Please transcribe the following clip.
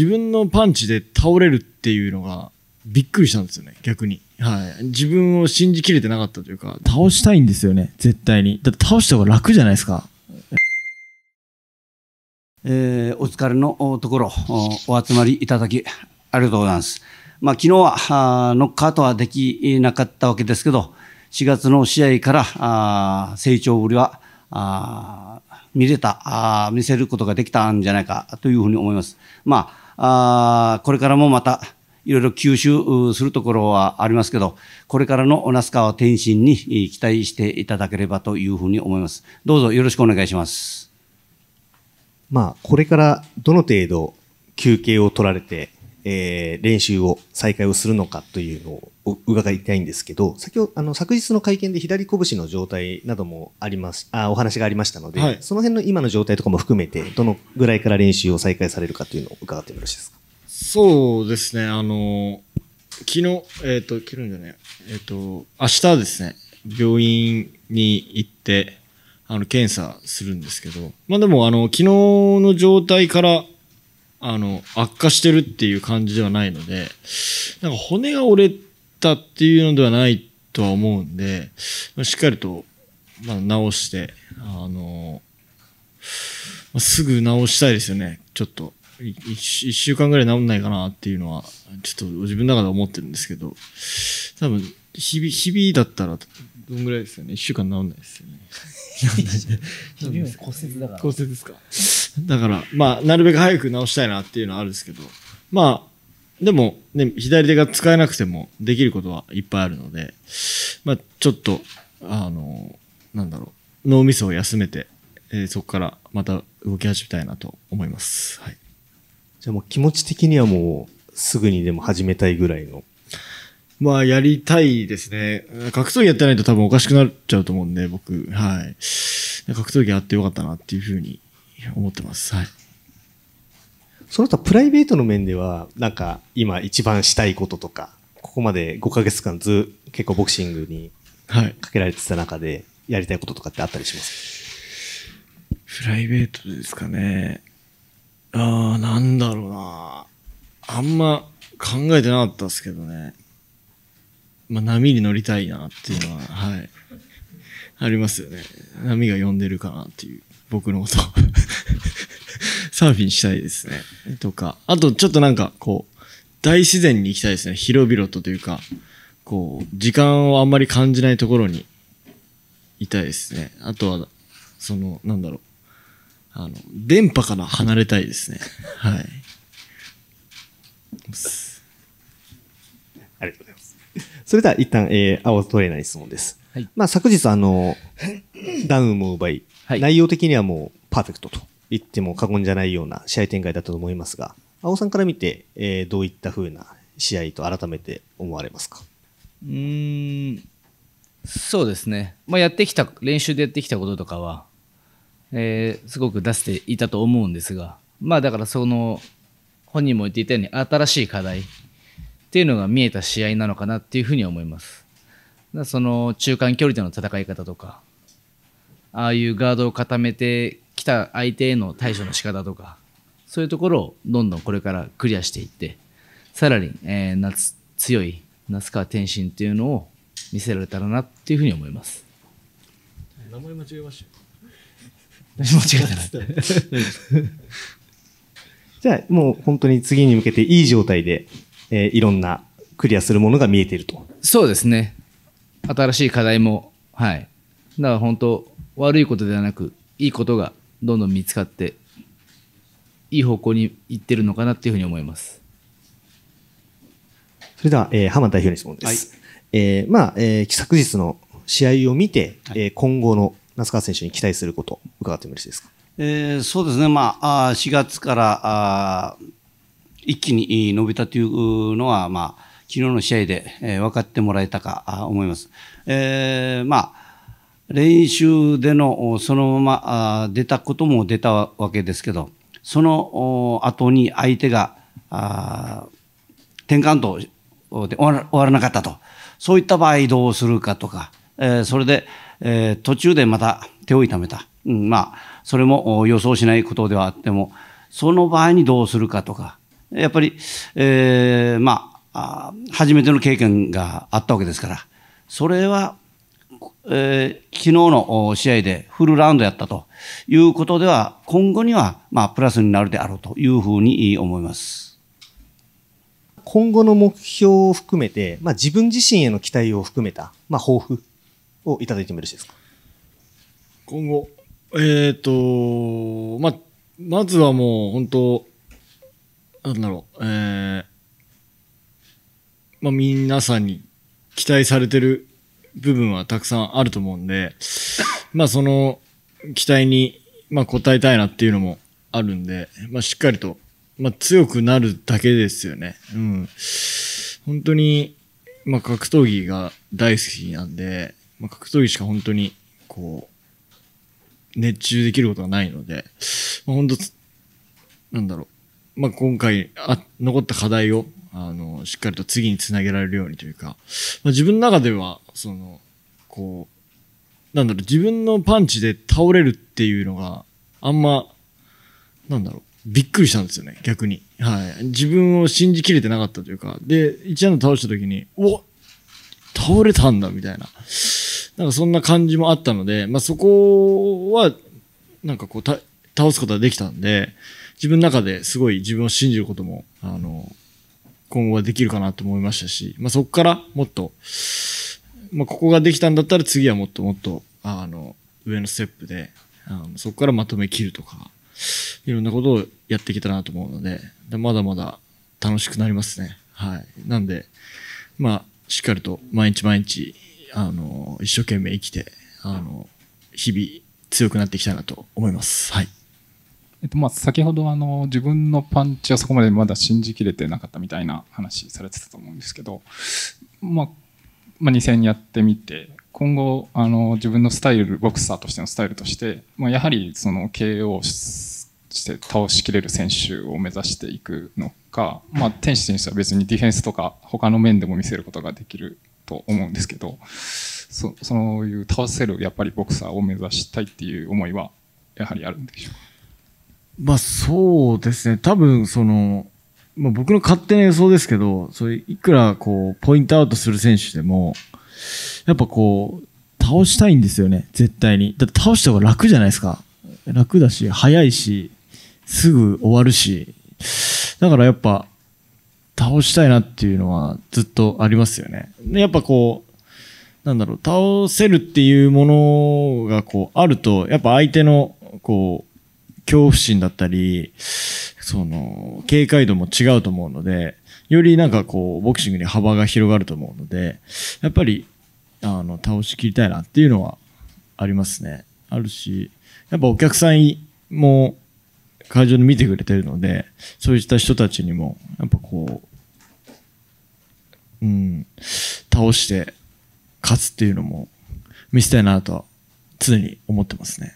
自分のパンチで倒れるっていうのがびっくりしたんですよね、逆に。はい。自分を信じきれてなかったというか。倒したいんですよね、絶対に。だって倒した方が楽じゃないですか。えー、お疲れのところお、お集まりいただき、ありがとうございます。まあ、昨日は、ノックアウトはできなかったわけですけど、4月の試合から、あ成長ぶりは、あ見れたあ、見せることができたんじゃないかというふうに思います。まああこれからもまたいろいろ吸収するところはありますけど、これからの那須川天心に期待していただければというふうに思います。どうぞよろしくお願いします。まあ、これからどの程度休憩を取られて、えー、練習を再開をするのかというのを伺いたいんですけど、先ほどあの昨日の会見で左拳の状態などもありますあお話がありましたので、はい、その辺の今の状態とかも含めて、どのぐらいから練習を再開されるかというのを伺ってもよろしいですか。そうですね、あの昨日、えっ、ー、と、昨日じゃない、えっ、ー、と、明日ですね、病院に行って、あの、検査するんですけど、まあでも、あの、昨日の状態から、あの、悪化してるっていう感じではないので、なんか骨が折れたっていうのではないとは思うんで、しっかりと、まあ、直して、あの、まあ、すぐ直したいですよね。ちょっと一週間ぐらい治んないかなっていうのは、ちょっと自分の中で思ってるんですけど、多分、日々、日々だったら、どんぐらいですよね一週間治んないですよね。骨折だから。骨折ですか。だから、まあ、なるべく早く直したいなっていうのはあるんですけど、まあ、でも、ね、左手が使えなくてもできることはいっぱいあるので、まあ、ちょっと、あの、なんだろう、脳みそを休めて、えー、そこからまた動き始めたいなと思います。はい。じゃあもう気持ち的にはもう、すぐにでも始めたいぐらいの。まあ、やりたいですね。格闘技やってないと多分おかしくなっちゃうと思うんで、僕。はい。格闘技やってよかったなっていうふうに思ってます。はい。その他プライベートの面では、なんか今一番したいこととか、ここまで5か月間ず結構ボクシングにかけられてた中で、やりたいこととかってあったりします、はい、プライベートですかね。ああ、なんだろうな。あんま考えてなかったですけどね。まあ、波に乗りたいなっていうのは、はい。ありますよね。波が呼んでるかなっていう、僕のこと。サーフィンしたいですね。とか、あとちょっとなんかこう、大自然に行きたいですね。広々とというか、こう、時間をあんまり感じないところにいたいですね。あとは、その、なんだろう。あの、電波から離れたいですね。はい。ありがとうございます。それでは一旦、えー、青取れない質問です。はい、まあ昨日、あの、ダウンも奪い、はい、内容的にはもうパーフェクトと言っても過言じゃないような試合展開だったと思いますが、青さんから見て、えー、どういったふうな試合と改めて思われますかうん、そうですね、まあ、やってきた練習でやってきたこととかは、えー、すごく出していたと思うんですが、まあ、だからその本人も言っていたように新しい課題っていうのが見えた試合なのかなっていうふうに思います。その中間距離での戦い方とかああいうガードを固めてた相手への対処の仕方とかそういうところをどんどんこれからクリアしていってさらに、えー、夏強い那須川天心っていうのを見せられたらなっていうふうに思います名前間違えました間違えたな じゃあもう本当に次に向けていい状態で、えー、いろんなクリアするものが見えているとそうですね新しい課題もはいだから本当悪いことではなくいいことがどんどん見つかっていい方向にいってるのかなというふうに思いますそれでは、えー、浜田代表に質問です、はい、えー、まあ、えー、昨日の試合を見て、はい、えー、今後の那須川選手に期待すること伺ってもよろしいですか、えー、そうですね、まあ、あ4月からあ一気に伸びたというのは、まあ、昨日の試合で、えー、分かってもらえたか思います。えー、まあ練習でのそのまま出たことも出たわけですけど、その後に相手が転換とで終わらなかったと、そういった場合どうするかとか、えー、それで、えー、途中でまた手を痛めた、うん、まあ、それも予想しないことではあっても、その場合にどうするかとか、やっぱり、えー、まあ、初めての経験があったわけですから、それはえー、昨日の試合でフルラウンドやったということでは、今後には、まあ、プラスになるであろうというふうに思います。今後の目標を含めて、まあ、自分自身への期待を含めた、まあ、抱負をいただいてもよろしいですか今後、えっ、ー、と、まあ、まずはもう本当、なんだろう、えー、まあ、皆さんに期待されてる部分はたくさんあると思うんで、まあその期待に、まあ、応えたいなっていうのもあるんで、まあ、しっかりと、まあ、強くなるだけですよね。うん。本当に、まあ、格闘技が大好きなんで、まあ、格闘技しか本当に、こう、熱中できることがないので、まあ、本当なんだろう、まあ、今回あ残った課題をあのしっかりと次につなげられるようにというか、まあ、自分の中ではそのこうなんだろう自分のパンチで倒れるっていうのがあんまなんだろうびっくりしたんですよね逆に、はい、自分を信じきれてなかったというかで一夜の倒した時にお倒れたんだみたいななんかそんな感じもあったので、まあ、そこはなんかこう倒すことができたんで、自分の中ですごい自分を信じることも、あの、今後はできるかなと思いましたし、まあ、そこからもっと、まあ、ここができたんだったら次はもっともっと、あの、上のステップで、あのそこからまとめきるとか、いろんなことをやっていけたらなと思うので、でまだまだ楽しくなりますね。はい。なんで、まあ、しっかりと毎日毎日、あの、一生懸命生きて、あの、日々強くなっていきたいなと思います。はい。えっと、まあ先ほどあの自分のパンチはそこまでまだ信じきれてなかったみたいな話されてたと思うんですけど、まあ、まあ2戦やってみて今後あの自分のスタイルボクサーとしてのスタイルとして、まあ、やはりその KO して倒しきれる選手を目指していくのか、まあ、天使選手は別にディフェンスとか他の面でも見せることができると思うんですけどそそういう倒せるやっぱりボクサーを目指したいっていう思いはやはりあるんでしょうかまあそうですね。多分その、まあ、僕の勝手な予想ですけど、それいくらこう、ポイントアウトする選手でも、やっぱこう、倒したいんですよね、絶対に。だって倒した方が楽じゃないですか。楽だし、早いし、すぐ終わるし。だからやっぱ、倒したいなっていうのはずっとありますよね。でやっぱこう、なんだろう、倒せるっていうものがこう、あると、やっぱ相手の、こう、恐怖心だったり、その、警戒度も違うと思うので、よりなんかこう、ボクシングに幅が広がると思うので、やっぱり、あの、倒しきりたいなっていうのはありますね。あるし、やっぱお客さんも会場で見てくれてるので、そういった人たちにも、やっぱこう、うん、倒して勝つっていうのも見せたいなとは常に思ってますね。